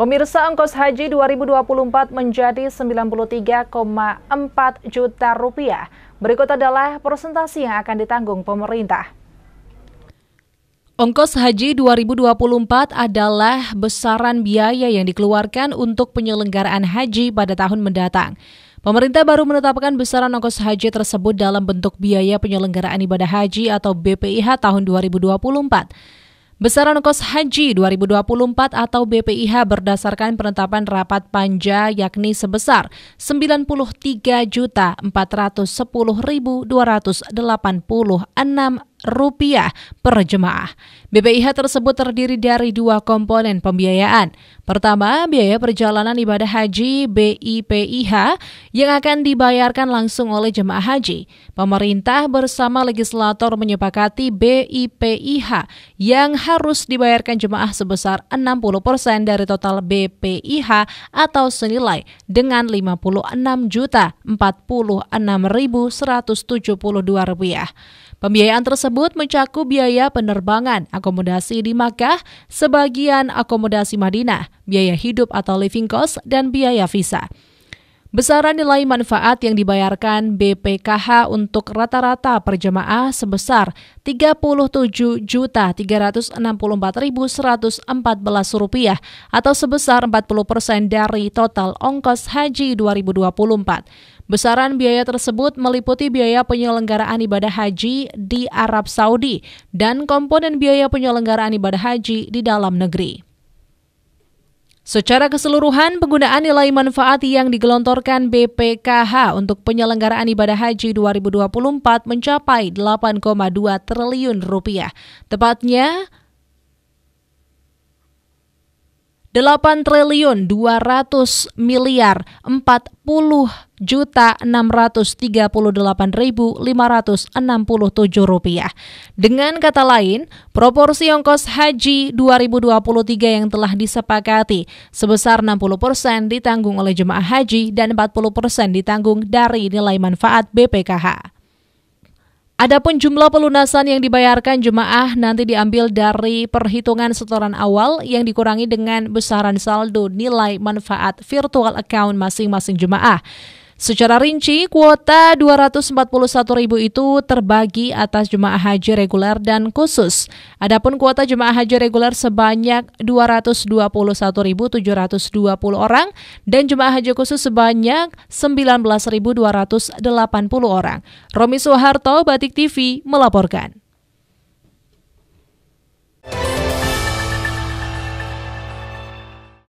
Pemirsa ongkos haji 2024 menjadi 93,4 juta rupiah. Berikut adalah presentasi yang akan ditanggung pemerintah. Ongkos haji 2024 adalah besaran biaya yang dikeluarkan untuk penyelenggaraan haji pada tahun mendatang. Pemerintah baru menetapkan besaran ongkos haji tersebut dalam bentuk biaya penyelenggaraan ibadah haji atau BPIH tahun 2024. Besaran kos haji 2024 atau BPIH berdasarkan penetapan rapat panja yakni sebesar 93.410.286 rupiah per jemaah. BPIH tersebut terdiri dari dua komponen pembiayaan. Pertama, biaya perjalanan ibadah haji BIPIH yang akan dibayarkan langsung oleh jemaah haji. Pemerintah bersama legislator menyepakati BIPIH yang harus dibayarkan jemaah sebesar 60% dari total BPIH atau senilai dengan rp juta Pembiayaan tersebut tersebut mencakup biaya penerbangan, akomodasi di Makkah, sebagian akomodasi Madinah, biaya hidup atau living cost, dan biaya visa. Besaran nilai manfaat yang dibayarkan BPKH untuk rata-rata per jemaah sebesar Rp37.364.114 atau sebesar 40 persen dari total ongkos haji 2024. Besaran biaya tersebut meliputi biaya penyelenggaraan ibadah haji di Arab Saudi dan komponen biaya penyelenggaraan ibadah haji di dalam negeri. Secara keseluruhan, penggunaan nilai manfaat yang digelontorkan BPKH untuk penyelenggaraan ibadah haji 2024 mencapai 8,2 triliun rupiah. Tepatnya, 8 triliun 200 miliar 40 juta 638.567 rupiah. Dengan kata lain, proporsi ongkos haji 2023 yang telah disepakati sebesar 60% ditanggung oleh jemaah haji dan 40% ditanggung dari nilai manfaat BPKH. Adapun jumlah pelunasan yang dibayarkan jemaah nanti diambil dari perhitungan setoran awal yang dikurangi dengan besaran saldo nilai manfaat virtual account masing-masing jemaah. Secara rinci, kuota 241 ribu itu terbagi atas jemaah haji reguler dan khusus. Adapun kuota jemaah haji reguler sebanyak 221.720 orang dan jemaah haji khusus sebanyak 19.280 orang. Romi Soeharto, Batik TV melaporkan.